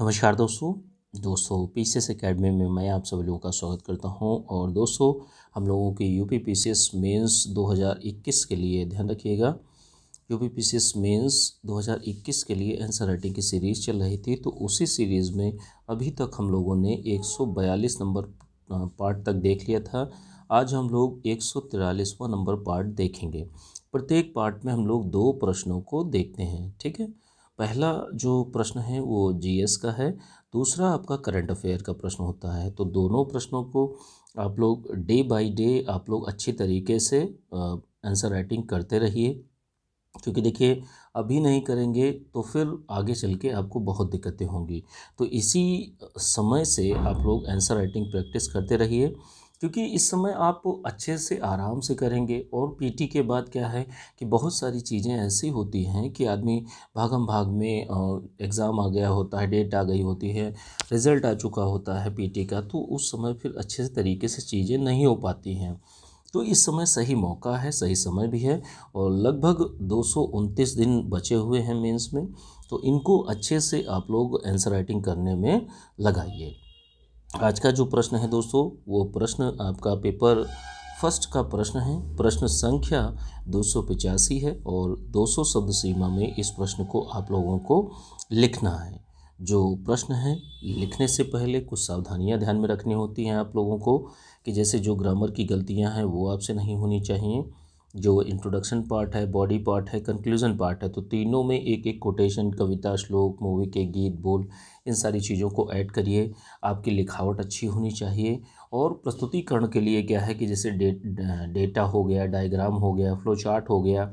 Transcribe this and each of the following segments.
नमस्कार दोस्तों दोस्तों पी सी एस अकेडमी में मैं आप सभी लोगों का स्वागत करता हूं और दोस्तों हम लोगों की U P P C S mains दो हज़ार इक्कीस के लिए ध्यान रखिएगा U P P C S mains दो हज़ार इक्कीस के लिए आंसर राइटिंग की सीरीज़ चल रही थी तो उसी सीरीज़ में अभी तक हम लोगों ने एक सौ बयालीस नंबर पार्ट तक देख लिया था आज हम लोग एक सौ तिरालीसवां नंबर पार्ट देखेंगे प्रत्येक पार्ट में हम लोग दो प्रश्नों को देखते हैं ठीक है पहला जो प्रश्न है वो जीएस का है दूसरा आपका करंट अफेयर का प्रश्न होता है तो दोनों प्रश्नों को आप लोग डे बाय डे आप लोग अच्छी तरीके से आंसर राइटिंग करते रहिए क्योंकि देखिए अभी नहीं करेंगे तो फिर आगे चल के आपको बहुत दिक्कतें होंगी तो इसी समय से आप लोग आंसर राइटिंग प्रैक्टिस करते रहिए क्योंकि इस समय आप अच्छे से आराम से करेंगे और पीटी के बाद क्या है कि बहुत सारी चीज़ें ऐसी होती हैं कि आदमी भागम भाग में एग्ज़ाम आ गया होता है डेट आ गई होती है रिज़ल्ट आ चुका होता है पीटी का तो उस समय फिर अच्छे से तरीके से चीज़ें नहीं हो पाती हैं तो इस समय सही मौका है सही समय भी है और लगभग दो दिन बचे हुए हैं मेन्स में तो इनको अच्छे से आप लोग आंसर राइटिंग करने में लगाइए आज का जो प्रश्न है दोस्तों वो प्रश्न आपका पेपर फर्स्ट का प्रश्न है प्रश्न संख्या दो है और 200 शब्द सीमा में इस प्रश्न को आप लोगों को लिखना है जो प्रश्न है लिखने से पहले कुछ सावधानियां ध्यान में रखनी होती हैं आप लोगों को कि जैसे जो ग्रामर की गलतियां हैं वो आपसे नहीं होनी चाहिए जो इंट्रोडक्शन पार्ट है बॉडी पार्ट है कंक्लूजन पार्ट है तो तीनों में एक एक कोटेशन कविता श्लोक मूवी के गीत बोल इन सारी चीज़ों को ऐड करिए आपकी लिखावट अच्छी होनी चाहिए और प्रस्तुतिकरण के लिए क्या है कि जैसे डे डेटा हो गया डायग्राम हो गया फ्लो चार्ट हो गया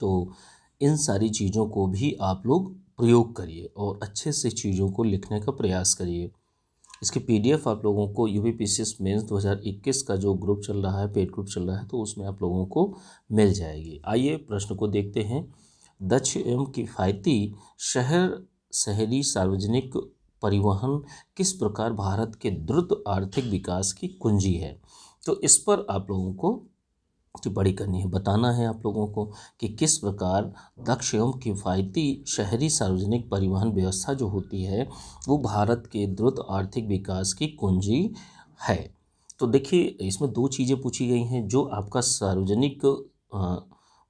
तो इन सारी चीज़ों को भी आप लोग प्रयोग करिए और अच्छे से चीज़ों को लिखने का प्रयास करिए इसके पीडीएफ आप लोगों को U P P C S mains दो का जो ग्रुप चल रहा है पेड ग्रुप चल रहा है तो उसमें आप लोगों को मिल जाएगी आइए प्रश्न को देखते हैं दक्ष एवं किफ़ायती शहर शहरी सार्वजनिक परिवहन किस प्रकार भारत के द्रुत आर्थिक विकास की कुंजी है तो इस पर आप लोगों को टिप्पणी करनी है बताना है आप लोगों को कि किस प्रकार दक्ष एवं किफ़ायती शहरी सार्वजनिक परिवहन व्यवस्था जो होती है वो भारत के द्रुत आर्थिक विकास की कुंजी है तो देखिए इसमें दो चीज़ें पूछी गई हैं जो आपका सार्वजनिक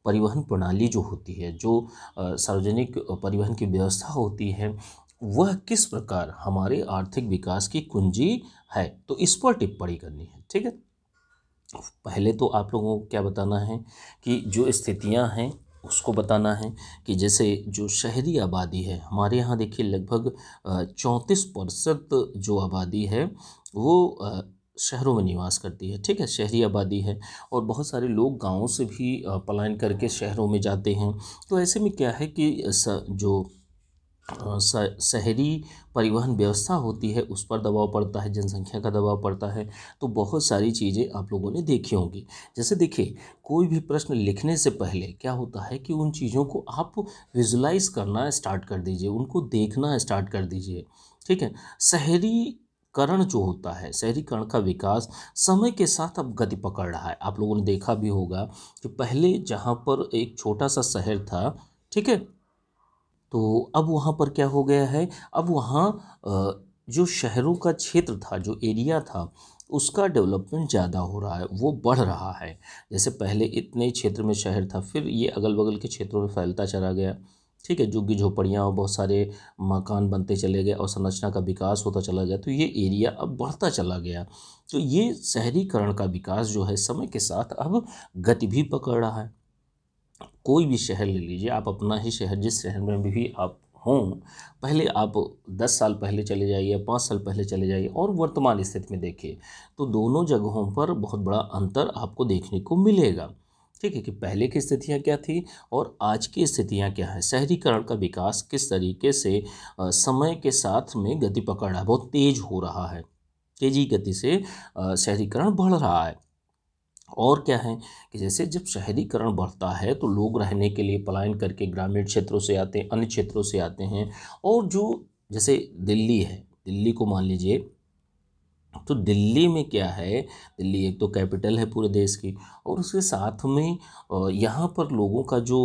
परिवहन प्रणाली जो होती है जो सार्वजनिक परिवहन की व्यवस्था होती है वह किस प्रकार हमारे आर्थिक विकास की कुंजी है तो इस पर टिप्पणी करनी है ठीक है पहले तो आप लोगों को क्या बताना है कि जो स्थितियां हैं उसको बताना है कि जैसे जो शहरी आबादी है हमारे यहाँ देखिए लगभग चौंतीस परसेंट जो आबादी है वो शहरों में निवास करती है ठीक है शहरी आबादी है और बहुत सारे लोग गाँव से भी पलायन करके शहरों में जाते हैं तो ऐसे में क्या है कि जो शहरी परिवहन व्यवस्था होती है उस पर दबाव पड़ता है जनसंख्या का दबाव पड़ता है तो बहुत सारी चीज़ें आप लोगों ने देखी होंगी जैसे देखिए कोई भी प्रश्न लिखने से पहले क्या होता है कि उन चीज़ों को आप विजुलाइज करना स्टार्ट कर दीजिए उनको देखना स्टार्ट कर दीजिए ठीक है शहरी करण जो होता है शहरीकरण का विकास समय के साथ अब गति पकड़ रहा है आप लोगों ने देखा भी होगा कि पहले जहाँ पर एक छोटा सा शहर था ठीक है तो अब वहाँ पर क्या हो गया है अब वहाँ जो शहरों का क्षेत्र था जो एरिया था उसका डेवलपमेंट ज़्यादा हो रहा है वो बढ़ रहा है जैसे पहले इतने क्षेत्र में शहर था फिर ये अगल बगल के क्षेत्रों में फैलता चला गया ठीक है झुग्गी झोपड़ियाँ और बहुत सारे मकान बनते चले गए और संरचना का विकास होता चला गया तो ये एरिया अब बढ़ता चला गया तो ये शहरीकरण का विकास जो है समय के साथ अब गति भी पकड़ रहा है कोई भी शहर ले लीजिए आप अपना ही शहर जिस शहर में भी आप हों पहले आप दस साल पहले चले जाइए पाँच साल पहले चले जाइए और वर्तमान स्थिति में देखिए तो दोनों जगहों पर बहुत बड़ा अंतर आपको देखने को मिलेगा ठीक है कि पहले की स्थितियाँ क्या थी और आज की स्थितियाँ क्या हैं शहरीकरण का विकास किस तरीके से समय के साथ में गति पकड़ रहा है बहुत तेज़ हो रहा है तेज़ी गति से शहरीकरण बढ़ रहा है और क्या है कि जैसे जब शहरीकरण बढ़ता है तो लोग रहने के लिए पलायन करके ग्रामीण क्षेत्रों से आते हैं अन्य क्षेत्रों से आते हैं और जो जैसे दिल्ली है दिल्ली को मान लीजिए तो दिल्ली में क्या है दिल्ली एक तो कैपिटल है पूरे देश की और उसके साथ में यहाँ पर लोगों का जो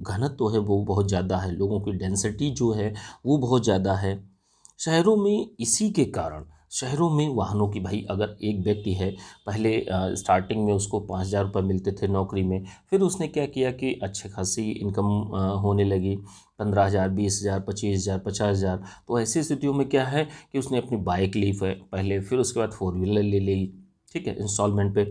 घनत्व तो है वो बहुत ज़्यादा है लोगों की डेंसिटी जो है वो बहुत ज़्यादा है शहरों में इसी के कारण शहरों में वाहनों की भाई अगर एक व्यक्ति है पहले स्टार्टिंग में उसको पाँच हज़ार रुपये मिलते थे नौकरी में फिर उसने क्या किया कि अच्छे खासी इनकम होने लगी पंद्रह हज़ार बीस हज़ार पच्चीस हज़ार पचास हज़ार तो ऐसी स्थितियों में क्या है कि उसने अपनी बाइक ली पहले फिर उसके बाद फोर व्हीलर ले ली ठीक है इंस्टॉलमेंट पर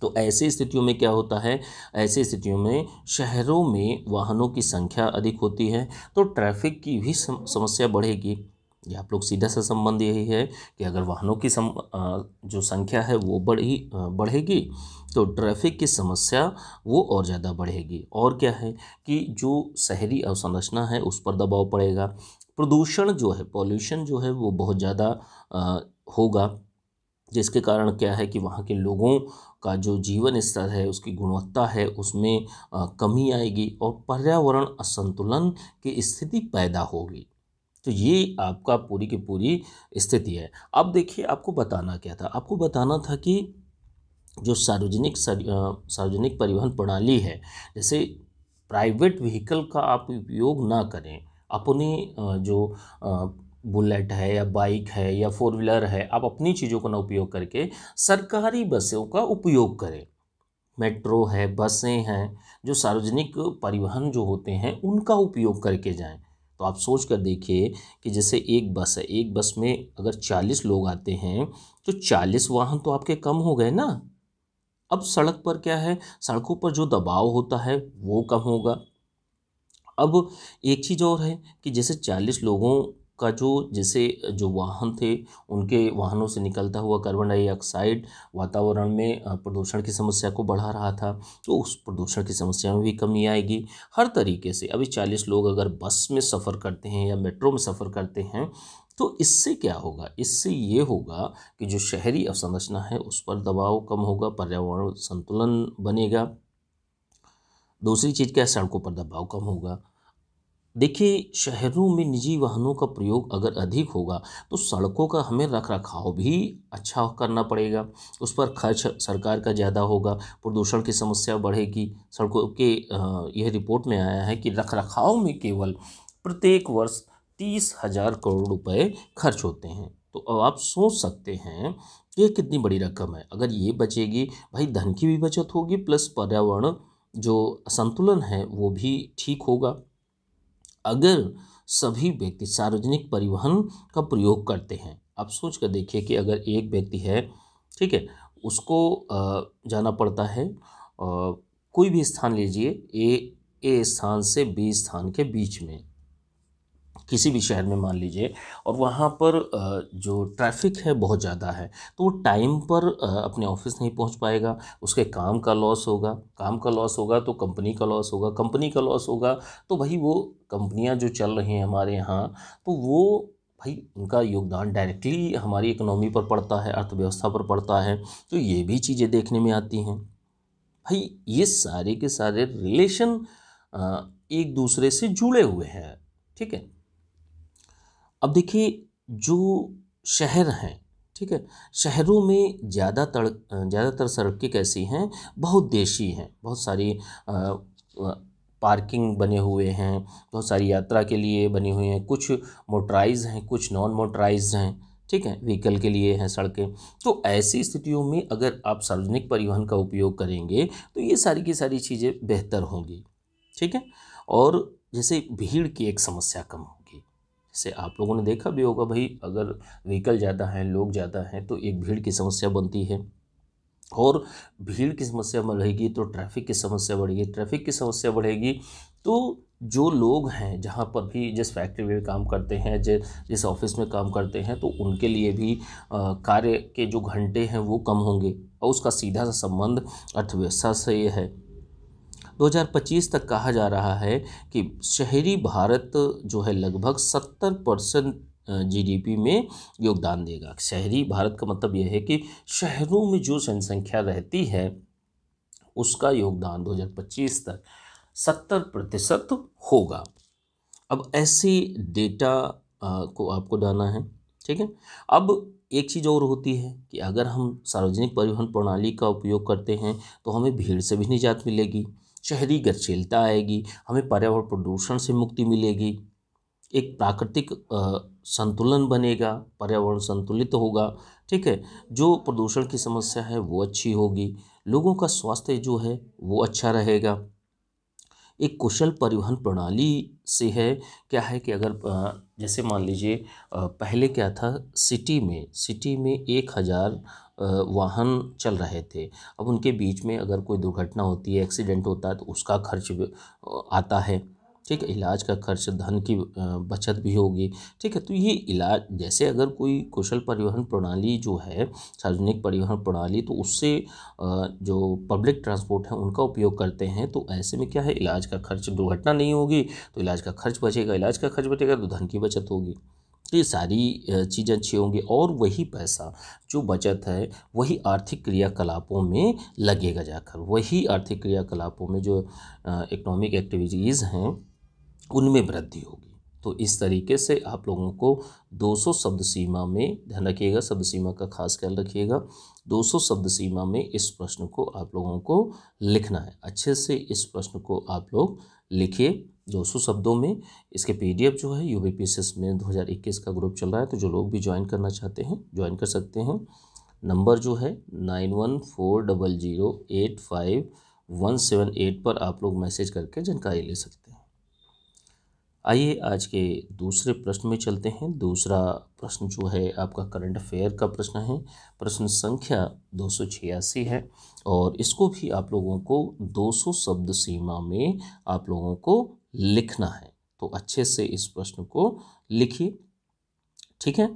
तो ऐसी स्थितियों में क्या होता है ऐसी स्थितियों में शहरों में वाहनों की संख्या अधिक होती है तो ट्रैफिक की भी समस्या बढ़ेगी ये आप लोग सीधा सा संबंध यही है कि अगर वाहनों की सम जो संख्या है वो बढ़ी बढ़ेगी तो ट्रैफिक की समस्या वो और ज़्यादा बढ़ेगी और क्या है कि जो शहरी अवसंरचना है उस पर दबाव पड़ेगा प्रदूषण जो है पॉल्यूशन जो है वो बहुत ज़्यादा होगा जिसके कारण क्या है कि वहाँ के लोगों का जो जीवन स्तर है उसकी गुणवत्ता है उसमें कमी आएगी और पर्यावरण असंतुलन की स्थिति पैदा होगी तो ये आपका पूरी की पूरी स्थिति है अब देखिए आपको बताना क्या था आपको बताना था कि जो सार्वजनिक सार्वजनिक परिवहन प्रणाली है जैसे प्राइवेट व्हीकल का आप उपयोग ना करें अपनी जो बुलेट है या बाइक है या फोर व्हीलर है आप अपनी चीज़ों का ना उपयोग करके सरकारी बसों का उपयोग करें मेट्रो है बसें हैं जो सार्वजनिक परिवहन जो होते हैं उनका उपयोग करके जाएं तो आप सोच कर देखिए कि जैसे एक बस है एक बस में अगर चालीस लोग आते हैं तो चालीस वाहन तो आपके कम हो गए ना अब सड़क पर क्या है सड़कों पर जो दबाव होता है वो कम होगा अब एक चीज़ और है कि जैसे चालीस लोगों का जो जैसे जो वाहन थे उनके वाहनों से निकलता हुआ कार्बन डाइऑक्साइड वातावरण में प्रदूषण की समस्या को बढ़ा रहा था तो उस प्रदूषण की समस्या में भी कमी आएगी हर तरीके से अभी चालीस लोग अगर बस में सफ़र करते हैं या मेट्रो में सफ़र करते हैं तो इससे क्या होगा इससे ये होगा कि जो शहरी अवसंरचना है उस पर दबाव कम होगा पर्यावरण संतुलन बनेगा दूसरी चीज़ क्या है सड़कों पर दबाव कम होगा देखिए शहरों में निजी वाहनों का प्रयोग अगर अधिक होगा तो सड़कों का हमें रख रखाव भी अच्छा करना पड़ेगा उस पर खर्च सरकार का ज़्यादा होगा प्रदूषण की समस्या बढ़ेगी सड़कों के यह रिपोर्ट में आया है कि रख रखाव में केवल प्रत्येक वर्ष तीस हज़ार करोड़ रुपए खर्च होते हैं तो अब आप सोच सकते हैं कि कितनी बड़ी रकम है अगर ये बचेगी भाई धन की भी बचत होगी प्लस पर्यावरण जो संतुलन है वो भी ठीक होगा अगर सभी व्यक्ति सार्वजनिक परिवहन का प्रयोग करते हैं आप सोच कर देखिए कि अगर एक व्यक्ति है ठीक है उसको जाना पड़ता है कोई भी स्थान लीजिए ए ए स्थान से बी स्थान के बीच में किसी भी शहर में मान लीजिए और वहाँ पर जो ट्रैफिक है बहुत ज़्यादा है तो वो टाइम पर अपने ऑफिस नहीं पहुँच पाएगा उसके काम का लॉस होगा काम का लॉस होगा तो कंपनी का लॉस होगा कंपनी का लॉस होगा तो भाई वो कंपनियाँ जो चल रही हैं हमारे यहाँ तो वो भाई उनका योगदान डायरेक्टली हमारी इकोनॉमी पर पड़ता है अर्थव्यवस्था पर पड़ता है तो ये भी चीज़ें देखने में आती हैं भाई ये सारे के सारे रिलेशन एक दूसरे से जुड़े हुए हैं ठीक है अब देखिए जो शहर हैं ठीक है शहरों में ज़्यादातर ज़्यादातर सड़कें कैसी हैं बहुत देशी हैं बहुत सारी आ, पार्किंग बने हुए हैं बहुत सारी यात्रा के लिए बनी हुई हैं कुछ मोटराइज हैं कुछ नॉन मोटराइज हैं ठीक है व्हीकल के लिए हैं सड़कें तो ऐसी स्थितियों में अगर आप सार्वजनिक परिवहन का उपयोग करेंगे तो ये सारी की सारी चीज़ें बेहतर होंगी ठीक है और जैसे भीड़ की एक समस्या कम हो से आप लोगों ने देखा भी होगा भाई अगर व्हीकल ज़्यादा हैं लोग ज़्यादा हैं तो एक भीड़ की समस्या बनती है और भीड़ की समस्या बढ़ेगी तो ट्रैफिक की समस्या बढ़ेगी ट्रैफिक की समस्या बढ़ेगी तो जो लोग हैं जहाँ पर भी जिस फैक्ट्री में काम करते हैं जिस जिस ऑफिस में काम करते हैं तो उनके लिए भी कार्य के जो घंटे हैं वो कम होंगे और उसका सीधा सा संबंध अर्थव्यवस्था से है 2025 तक कहा जा रहा है कि शहरी भारत जो है लगभग 70 परसेंट जीडीपी में योगदान देगा शहरी भारत का मतलब यह है कि शहरों में जो जनसंख्या रहती है उसका योगदान 2025 तक 70 प्रतिशत होगा अब ऐसे डेटा को आपको डालना है ठीक है अब एक चीज़ और होती है कि अगर हम सार्वजनिक परिवहन प्रणाली का उपयोग करते हैं तो हमें भीड़ से भी निजात मिलेगी शहरी गतिशीलता आएगी हमें पर्यावरण प्रदूषण से मुक्ति मिलेगी एक प्राकृतिक संतुलन बनेगा पर्यावरण संतुलित तो होगा ठीक है जो प्रदूषण की समस्या है वो अच्छी होगी लोगों का स्वास्थ्य जो है वो अच्छा रहेगा एक कुशल परिवहन प्रणाली से है क्या है कि अगर जैसे मान लीजिए पहले क्या था सिटी में सिटी में एक हज़ार वाहन चल रहे थे अब उनके बीच में अगर कोई दुर्घटना होती है एक्सीडेंट होता है तो उसका खर्च आता है ठीक है इलाज का खर्च धन की बचत भी होगी ठीक है तो ये इलाज जैसे अगर कोई कुशल परिवहन प्रणाली जो है सार्वजनिक परिवहन प्रणाली तो उससे जो पब्लिक ट्रांसपोर्ट है उनका उपयोग करते हैं तो ऐसे में क्या है इलाज का खर्च दुर्घटना नहीं होगी तो इलाज का खर्च बचेगा इलाज का खर्च बचेगा तो धन की बचत होगी तो ये सारी चीज़ें अच्छी होंगी और वही पैसा जो बचत है वही आर्थिक क्रियाकलापों में लगेगा जाकर वही आर्थिक क्रियाकलापों में जो इकोनॉमिक एक्टिविटीज़ हैं उनमें वृद्धि होगी तो इस तरीके से आप लोगों को 200 शब्द सीमा में ध्यान रखिएगा शब्द सीमा का खास ख्याल रखिएगा 200 शब्द सीमा में इस प्रश्न को आप लोगों को लिखना है अच्छे से इस प्रश्न को आप लोग लिखिए 200 शब्दों में इसके पीडीएफ जो है यू बी में 2021 का ग्रुप चल रहा है तो जो लोग भी ज्वाइन करना चाहते हैं ज्वाइन कर सकते हैं नंबर जो है nine one four double zero eight five one seven eight पर आप लोग मैसेज करके जानकारी ले सकते हैं आइए आज के दूसरे प्रश्न में चलते हैं दूसरा प्रश्न जो है आपका करंट अफेयर का प्रश्न है प्रश्न संख्या दो है और इसको भी आप लोगों को 200 शब्द सीमा में आप लोगों को लिखना है तो अच्छे से इस प्रश्न को लिखिए ठीक है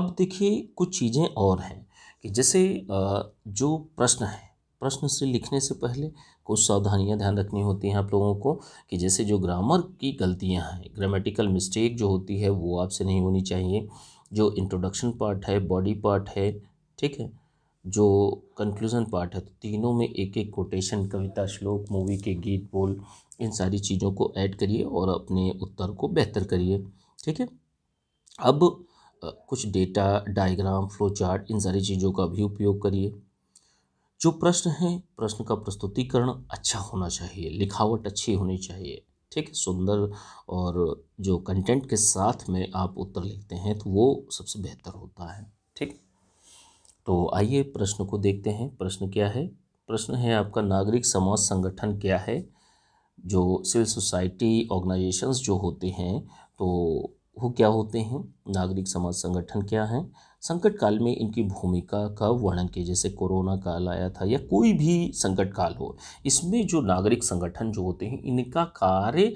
अब देखिए कुछ चीज़ें और हैं कि जैसे जो प्रश्न है प्रश्न से लिखने से पहले कुछ सावधानियां ध्यान रखनी होती हैं आप लोगों को कि जैसे जो ग्रामर की गलतियां हैं ग्रामेटिकल मिस्टेक जो होती है वो आपसे नहीं होनी चाहिए जो इंट्रोडक्शन पार्ट है बॉडी पार्ट है ठीक है जो कंक्लूज़न पार्ट है तो तीनों में एक एक कोटेशन कविता श्लोक मूवी के गीत बोल इन सारी चीज़ों को ऐड करिए और अपने उत्तर को बेहतर करिए ठीक है अब कुछ डेटा डायग्राम फ्लो चार्ट इन सारी चीज़ों का भी उपयोग करिए जो प्रश्न है प्रश्न का प्रस्तुतिकरण अच्छा होना चाहिए लिखावट अच्छी होनी चाहिए ठीक है सुंदर और जो कंटेंट के साथ में आप उत्तर लिखते हैं तो वो सबसे बेहतर होता है ठीक तो आइए प्रश्न को देखते हैं प्रश्न क्या है प्रश्न है आपका नागरिक समाज संगठन क्या है जो सिविल सोसाइटी ऑर्गेनाइजेशंस जो होते हैं तो वो क्या होते हैं नागरिक समाज संगठन क्या हैं संकट काल में इनकी भूमिका का वर्णन किया जैसे कोरोना काल आया था या कोई भी संकट काल हो इसमें जो नागरिक संगठन जो होते हैं इनका कार्य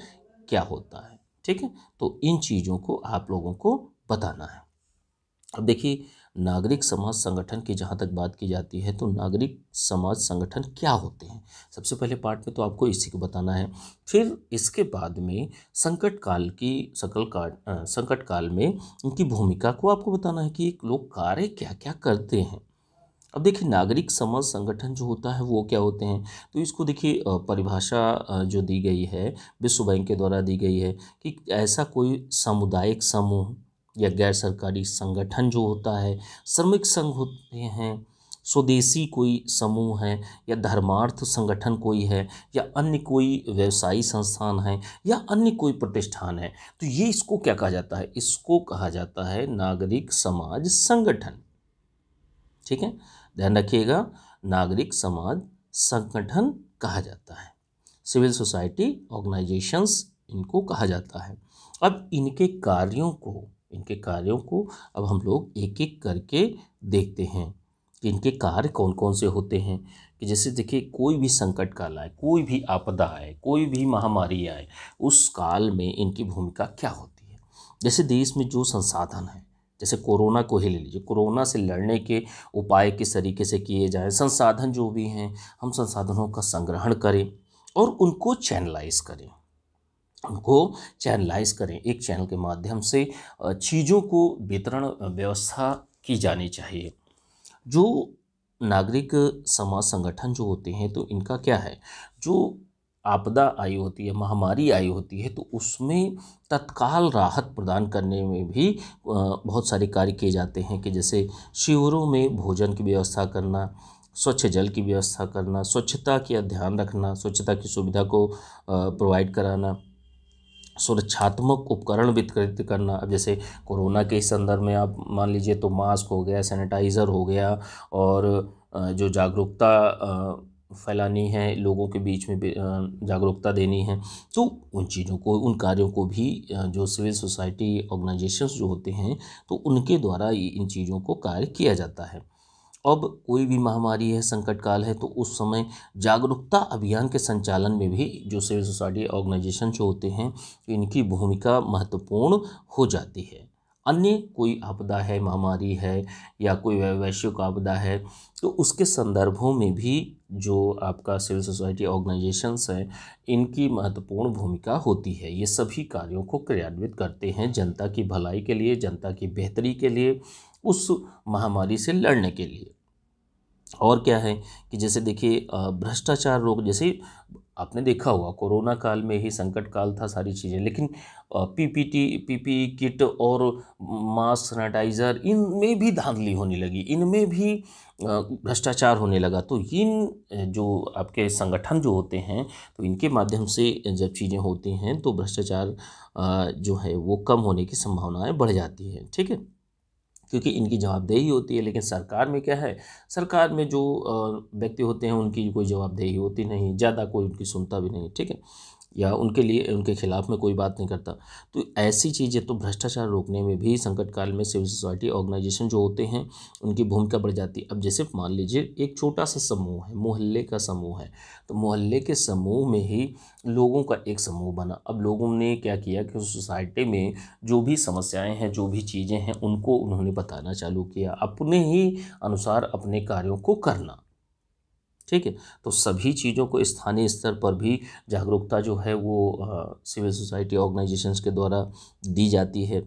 क्या होता है ठीक है तो इन चीज़ों को आप लोगों को बताना है अब देखिए नागरिक समाज संगठन की जहाँ तक बात की जाती है तो नागरिक समाज संगठन क्या होते हैं सबसे पहले पार्ट में तो आपको इसी को बताना है फिर इसके बाद में संकट काल की सकल काल संकट काल में उनकी भूमिका को आपको बताना है कि लोग कार्य क्या क्या करते हैं अब देखिए नागरिक समाज संगठन जो होता है वो क्या होते हैं तो इसको देखिए परिभाषा जो दी गई है विश्व बैंक के द्वारा दी गई है कि ऐसा कोई सामुदायिक समूह या गैर सरकारी संगठन जो होता है श्रमिक संघ होते हैं स्वदेशी कोई समूह है या धर्मार्थ संगठन कोई है या अन्य कोई व्यवसायी संस्थान है या अन्य कोई प्रतिष्ठान है तो ये इसको क्या कहा जाता है इसको कहा जाता है नागरिक समाज संगठन ठीक है ध्यान रखिएगा नागरिक समाज संगठन कहा जाता है सिविल सोसाइटी ऑर्गेनाइजेशंस इनको कहा जाता है अब इनके कार्यों को इनके कार्यों को अब हम लोग एक एक करके देखते हैं कि इनके कार्य कौन कौन से होते हैं कि जैसे देखिए कोई भी संकट काल आए कोई भी आपदा आए कोई भी महामारी आए उस काल में इनकी भूमिका क्या होती है जैसे देश में जो संसाधन है जैसे कोरोना को ही ले लीजिए कोरोना से लड़ने के उपाय किस तरीके से किए जाए संसाधन जो भी हैं हम संसाधनों का संग्रहण करें और उनको चैनलाइज करें को चैनलाइज करें एक चैनल के माध्यम से चीज़ों को वितरण व्यवस्था की जानी चाहिए जो नागरिक समाज संगठन जो होते हैं तो इनका क्या है जो आपदा आई होती है महामारी आई होती है तो उसमें तत्काल राहत प्रदान करने में भी बहुत सारे कार्य किए जाते हैं कि जैसे शिविरों में भोजन की व्यवस्था करना स्वच्छ जल की व्यवस्था करना स्वच्छता का ध्यान रखना स्वच्छता की सुविधा को प्रोवाइड कराना सुरक्षात्मक उपकरण वितरित करना अब जैसे कोरोना के संदर्भ में आप मान लीजिए तो मास्क हो गया सैनिटाइज़र हो गया और जो जागरूकता फैलानी है लोगों के बीच में जागरूकता देनी है तो उन चीज़ों को उन कार्यों को भी जो सिविल सोसाइटी ऑर्गेनाइजेशंस जो होते हैं तो उनके द्वारा इन चीज़ों को कार्य किया जाता है अब कोई भी महामारी है संकट काल है तो उस समय जागरूकता अभियान के संचालन में भी जो सिविल सोसाइटी ऑर्गेनाइजेशन जो होते हैं इनकी भूमिका महत्वपूर्ण हो जाती है अन्य कोई आपदा है महामारी है या कोई वैश्विक आपदा है तो उसके संदर्भों में भी जो आपका सिविल सोसाइटी ऑर्गेनाइजेशंस हैं इनकी महत्वपूर्ण भूमिका होती है ये सभी कार्यों को क्रियान्वित करते हैं जनता की भलाई के लिए जनता की बेहतरी के लिए उस महामारी से लड़ने के लिए और क्या है कि जैसे देखिए भ्रष्टाचार रोग जैसे आपने देखा होगा कोरोना काल में ही संकट काल था सारी चीज़ें लेकिन पीपीटी पीपी किट और मास्क सैनिटाइज़र इनमें भी धांधली होने लगी इनमें भी भ्रष्टाचार होने लगा तो इन जो आपके संगठन जो होते हैं तो इनके माध्यम से जब चीज़ें होती हैं तो भ्रष्टाचार जो है वो कम होने की संभावनाएं बढ़ जाती हैं ठीक है क्योंकि इनकी जवाबदेही होती है लेकिन सरकार में क्या है सरकार में जो व्यक्ति होते हैं उनकी कोई जवाबदेही होती नहीं ज़्यादा कोई उनकी सुनता भी नहीं ठीक है या उनके लिए उनके खिलाफ में कोई बात नहीं करता तो ऐसी चीज़ें तो भ्रष्टाचार रोकने में भी संकट काल में सिविल सोसाइटी ऑर्गेनाइजेशन जो होते हैं उनकी भूमिका बढ़ जाती है अब जैसे मान लीजिए एक छोटा सा समूह है मोहल्ले का समूह है तो मोहल्ले के समूह में ही लोगों का एक समूह बना अब लोगों ने क्या किया कि सोसाइटी में जो भी समस्याएं हैं जो भी चीज़ें हैं उनको उन्होंने बताना चालू किया अपने ही अनुसार अपने कार्यों को करना ठीक है तो सभी चीज़ों को स्थानीय स्तर पर भी जागरूकता जो है वो सिविल सोसाइटी ऑर्गेनाइजेशंस के द्वारा दी जाती है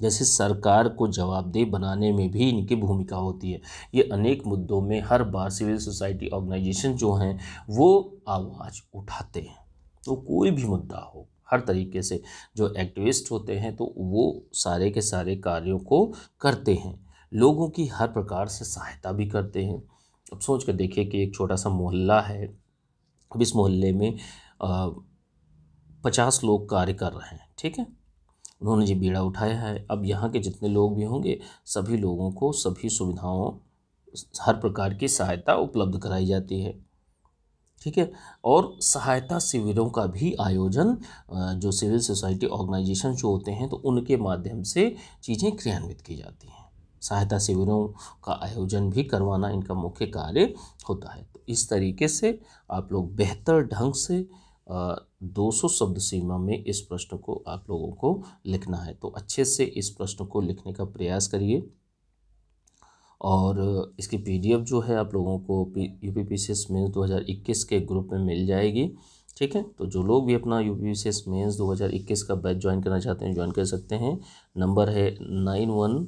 जैसे सरकार को जवाबदेह बनाने में भी इनकी भूमिका होती है ये अनेक मुद्दों में हर बार सिविल सोसाइटी ऑर्गेनाइजेशन जो हैं वो आवाज़ उठाते हैं तो कोई भी मुद्दा हो हर तरीके से जो एक्टिविस्ट होते हैं तो वो सारे के सारे कार्यों को करते हैं लोगों की हर प्रकार से सहायता भी करते हैं अब सोच कर देखिए कि एक छोटा सा मोहल्ला है अब इस मोहल्ले में पचास लोग कार्य कर रहे हैं ठीक है उन्होंने ये बीड़ा उठाया है अब यहाँ के जितने लोग भी होंगे सभी लोगों को सभी सुविधाओं हर प्रकार की सहायता उपलब्ध कराई जाती है ठीक है और सहायता शिविरों का भी आयोजन जो सिविल सोसाइटी ऑर्गेनाइजेशन जो होते हैं तो उनके माध्यम से चीज़ें क्रियान्वित की जाती हैं सहायता शिविरों का आयोजन भी करवाना इनका मुख्य कार्य होता है तो इस तरीके से आप लोग बेहतर ढंग से दो सौ शब्द सीमा में इस प्रश्न को आप लोगों को लिखना है तो अच्छे से इस प्रश्न को लिखने का प्रयास करिए और इसकी पीडीएफ जो है आप लोगों को U P P C S mains दो हज़ार इक्कीस के ग्रुप में मिल जाएगी ठीक है तो जो लोग भी अपना U P P C S mains दो हज़ार इक्कीस का बैच ज्वाइन करना चाहते हैं ज्वाइन कर सकते हैं नंबर है nine one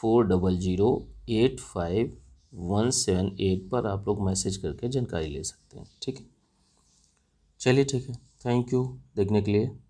four double zero eight five one seven eight पर आप लोग मैसेज करके जानकारी ले सकते हैं ठीक है चलिए ठीक है थैंक यू देखने के लिए